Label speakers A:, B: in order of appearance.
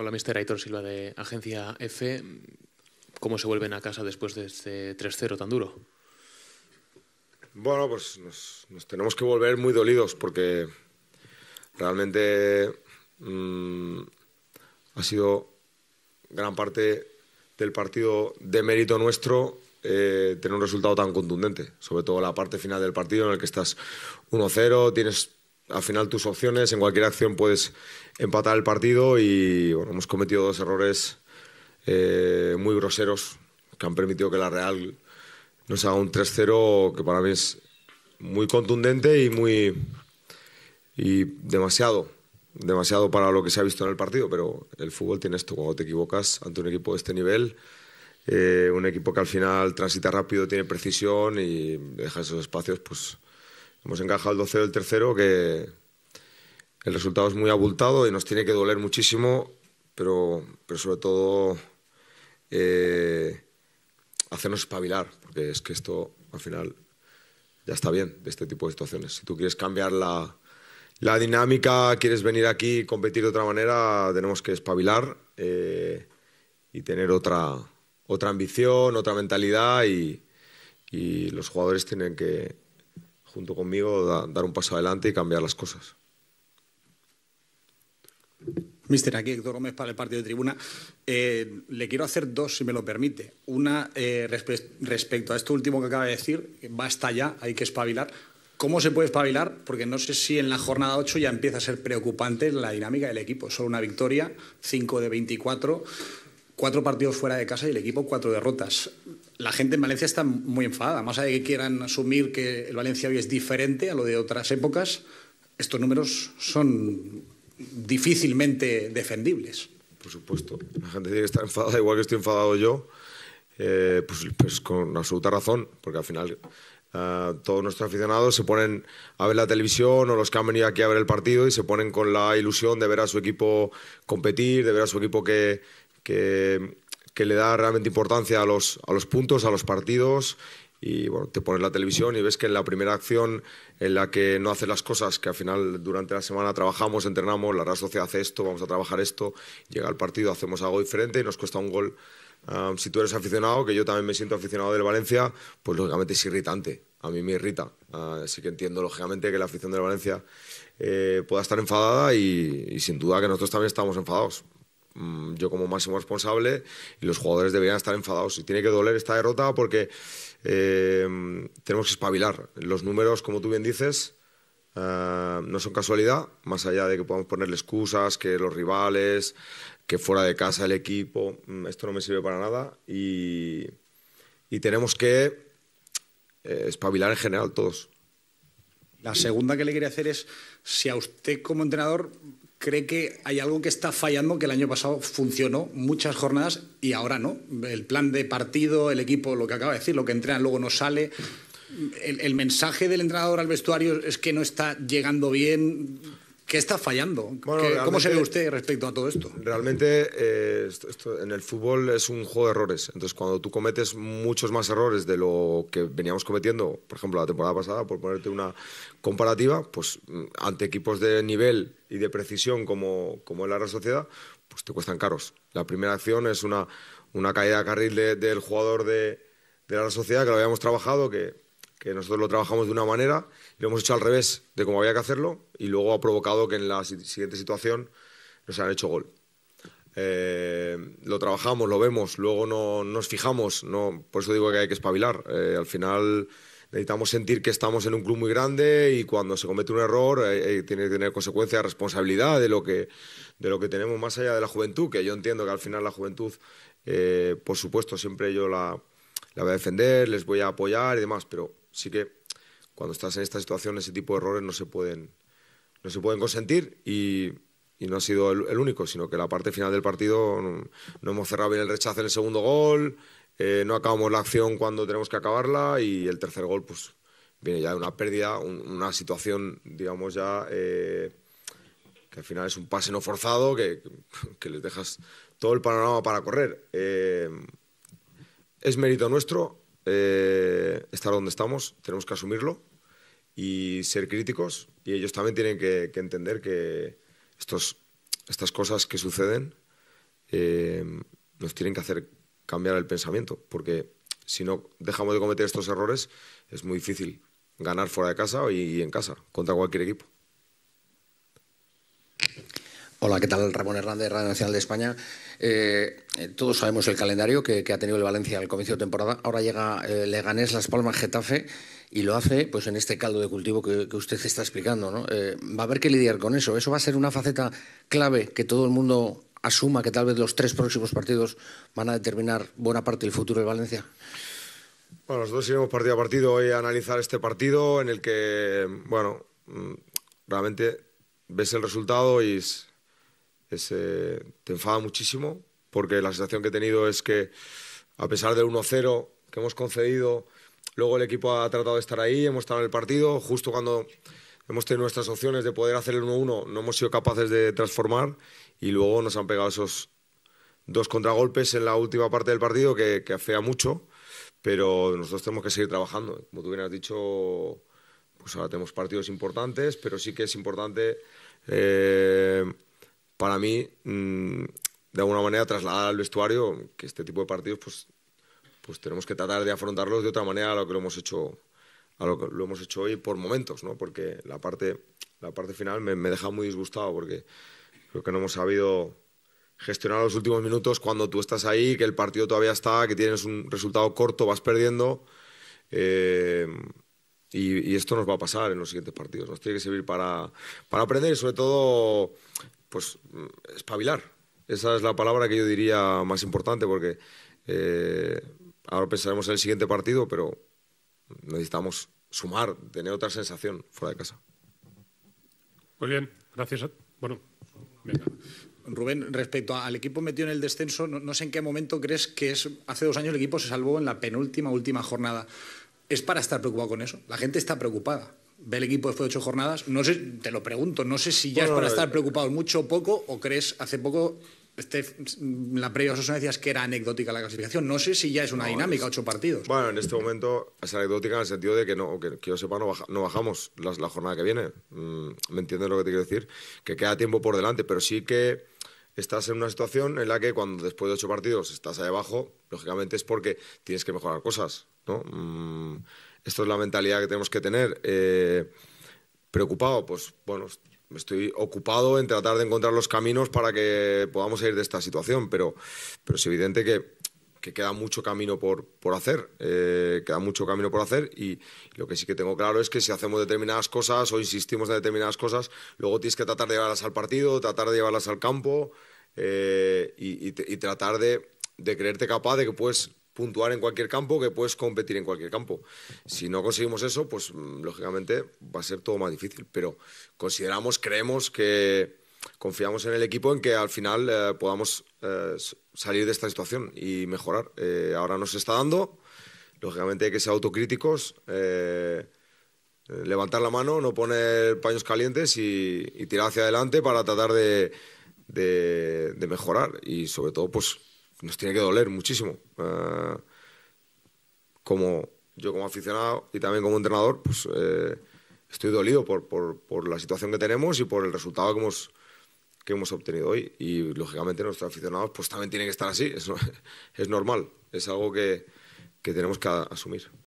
A: Hola, Mr. Aitor Silva de Agencia F. ¿Cómo se vuelven a casa después de
B: este 3-0 tan duro? Bueno, pues nos, tenemos que volver muy dolidos porque realmente mm, ha sido gran parte del partido de mérito nuestro eh, tener un resultado tan contundente, sobre todo la parte final del partido en el que estás 1-0, tienes al final tus opciones, en cualquier acción puedes empatar el partido y hemos cometido dos errores eh, muy groseros que han permitido que la Real nos haga un 3-0 que para mí es muy contundente y muy y demasiado demasiado para lo que se ha visto en el partido pero el fútbol tiene esto cuando te equivocas ante un equipo de este nivel eh, un equipo que al final transita rápido tiene precisión y deja esos espacios pues Hemos encajado el 12 del tercero, que el resultado es muy abultado y nos tiene que doler muchísimo, pero, sobre todo eh, hacernos espabilar, porque es que esto al final ya está bien de este tipo de situaciones. Si tú quieres cambiar la, dinámica, quieres venir aquí y competir de otra manera, tenemos que espabilar eh, y tener otra, otra ambición, otra mentalidad y los jugadores tienen que, junto conmigo, dar un paso adelante y cambiar las cosas. Mister, aquí Héctor
A: Gómez para el partido de tribuna. Eh, le quiero hacer dos, si me lo permite. Una, eh, respecto a esto último que acaba de decir, basta ya, hay que espabilar. ¿Cómo se puede espabilar? Porque no sé si en la jornada 8 ya empieza a ser preocupante la dinámica del equipo. Solo una victoria, 5 de 24, cuatro partidos fuera de casa y el equipo cuatro derrotas la gente en Valencia está muy enfadada. Más allá de que quieran asumir que el Valencia hoy es diferente a lo de otras épocas, estos números son difícilmente defendibles.
B: Por supuesto, la gente tiene que estar enfadada, igual que estoy enfadado yo, eh, pues, pues, con absoluta razón, porque al final ah, todos nuestros aficionados se ponen a ver la televisión o los que han venido aquí a ver el partido y se ponen con la ilusión de ver a su equipo competir, de ver a su equipo que que le da realmente importancia a los, a los puntos, a los partidos y bueno, te pones la televisión y ves que en la primera acción en la que no haces las cosas, que al final durante la semana trabajamos, entrenamos, la Real social hace esto, vamos a trabajar esto, llega el partido, hacemos algo diferente y nos cuesta un gol. Ah, si tú eres aficionado, que yo también me siento aficionado del Valencia, pues lógicamente es irritante, a mí me irrita. Ah, así que entiendo lógicamente que la afición del Valencia eh, pueda estar enfadada y sin duda que nosotros también estamos enfadados. Mm, yo como máximo responsable y los jugadores deberían estar enfadados. Y tiene que doler esta derrota porque eh, tenemos que espabilar. Los números, como tú bien dices, eh, no son casualidad, más allá de que podamos ponerle excusas, que los rivales, que fuera de casa el equipo, mm, esto no me sirve para nada. Y, tenemos que eh, espabilar en general todos. La segunda
A: que le quería hacer es si a usted como entrenador cree que hay algo que está fallando que el año pasado funcionó muchas jornadas y ahora no. El plan de partido, el equipo, lo que acaba de decir, lo que entrenan luego no sale. El, el mensaje del entrenador al vestuario es que no está llegando bien. ¿Qué está fallando? ¿Cómo se ve
B: usted respecto a todo esto? Realmente, eh, esto, en el fútbol es un juego de errores. Entonces, cuando tú cometes muchos más errores de lo que veníamos cometiendo, por ejemplo, la temporada pasada, por ponerte una comparativa, pues mm, ante equipos de nivel y de precisión como, como la Real Sociedad, pues te cuestan caros. La primera acción es una, una caída de carril del jugador de, la Real Sociedad, que lo habíamos trabajado, que que nosotros lo trabajamos de una manera, lo hemos hecho al revés de cómo había que hacerlo y luego ha provocado que en la siguiente situación nos han hecho gol. Eh, lo trabajamos, lo vemos, luego no nos fijamos, no, por eso digo que hay que espabilar. Eh, al final necesitamos sentir que estamos en un club muy grande y cuando se comete un error eh, tiene que tener consecuencia, responsabilidad de lo, que, de lo que tenemos más allá de la juventud, que yo entiendo que al final la juventud, por supuesto, siempre yo la, la voy a defender, les voy a apoyar y demás, pero sí que cuando estás en esta situación ese tipo de errores no se pueden, no se pueden consentir y, no ha sido el, único, sino que la parte final del partido no, hemos cerrado bien el rechazo en el segundo gol, eh, no acabamos la acción cuando tenemos que acabarla y el tercer gol pues viene ya de una pérdida, una situación digamos ya eh, que al final es un pase no forzado que, les dejas todo el panorama para correr. Eh, es mérito nuestro, eh, estar donde estamos, tenemos que asumirlo y ser críticos. Y ellos también tienen que, entender que estos, estas cosas que suceden eh, nos tienen que hacer cambiar el pensamiento, porque si no dejamos de cometer estos errores es muy difícil ganar fuera de casa y en casa contra cualquier equipo.
A: Hola, ¿qué tal? Ramón Hernández, Radio Nacional de España. Eh, eh, todos sabemos el calendario que, ha tenido el Valencia al comienzo de temporada. Ahora llega eh, Leganés, Las Palmas, Getafe y lo hace pues en este caldo de cultivo que, que usted está explicando. va a haber que lidiar con eso. Eso va a ser una faceta clave que todo el mundo asuma que tal vez los tres próximos partidos van a determinar buena parte del futuro de Valencia.
B: Bueno, nosotros iremos partido a partido hoy a analizar este partido en el que, bueno, mm, realmente ves el resultado y eh, te enfada muchísimo, porque la sensación que he tenido es que a pesar del 1-0 que hemos concedido, luego el equipo ha tratado de estar ahí, hemos estado en el partido, justo cuando hemos tenido nuestras opciones de poder hacer el 1-1, no hemos sido capaces de transformar y luego nos han pegado esos dos contragolpes en la última parte del partido que, que afea mucho, pero nosotros tenemos que seguir trabajando. Como tú bien has dicho, pues ahora tenemos partidos importantes, pero sí que es importante... Eh, para mí, mm, de alguna manera, trasladar al vestuario que este tipo de partidos, pues, pues tenemos que tratar de afrontarlos de otra manera a lo que lo hemos hecho, a lo que lo hemos hecho hoy por momentos, ¿no? Porque la parte, la parte final me, deja muy disgustado porque creo que no hemos sabido gestionar los últimos minutos cuando tú estás ahí, que el partido todavía está, que tienes un resultado corto, vas perdiendo. Eh, y, esto nos va a pasar en los siguientes partidos. Nos tiene que servir para, para aprender y sobre todo pues mm, espabilar. Esa es la palabra que yo diría más importante porque eh, ahora pensaremos en el siguiente partido, pero necesitamos sumar, tener otra sensación fuera de casa.
A: Muy bien, gracias. Bueno, Rubén, respecto al equipo metido en el descenso, no, no, sé en qué momento crees que es. Hace dos años el equipo se salvó en la penúltima, última jornada. ¿Es para estar preocupado con eso? La gente está preocupada ve el equipo después de ocho jornadas. No sé, te lo pregunto, no sé si ya es para eh, estar preocupado mucho o poco, o crees hace poco. Este, la previa sesión decías que era anecdótica la clasificación. No sé si ya es una dinámica, ocho partidos.
B: Bueno, en este momento es anecdótica en el sentido de que, no, que, yo sepa, no, bajamos la, jornada que viene. Mm, ¿Me entiendes lo que te quiero decir? Que queda tiempo por delante, pero sí que estás en una situación en la que cuando después de ocho partidos estás ahí abajo, lógicamente es porque tienes que mejorar cosas, ¿no? Mm, esto es la mentalidad que tenemos que tener. Eh, preocupado, pues bueno, estoy ocupado en tratar de encontrar los caminos para que podamos salir de esta situación, pero, pero es evidente que, queda mucho camino por, por hacer, eh, queda mucho camino por hacer y lo que sí que tengo claro es que si hacemos determinadas cosas o insistimos en determinadas cosas, luego tienes que tratar de llevarlas al partido, tratar de llevarlas al campo eh, y, tratar de, de creerte capaz de que puedes puntuar en cualquier campo, que puedes competir en cualquier campo. Si no conseguimos eso, pues mm, lógicamente va a ser todo más difícil, pero consideramos, creemos que confiamos en el equipo en que al final eh, podamos eh, salir de esta situación y mejorar. Eh, ahora nos está dando, lógicamente hay que ser autocríticos, levantar la mano, no poner paños calientes y, tirar hacia adelante para tratar de, de mejorar y sobre todo pues nos tiene que doler muchísimo. Eh, como yo como aficionado y también como entrenador, pues eh, estoy dolido por, la situación que tenemos y por el resultado que hemos, obtenido hoy. Y lógicamente nuestros aficionados pues también tienen que estar así, es, es normal, es algo que, que tenemos que asumir.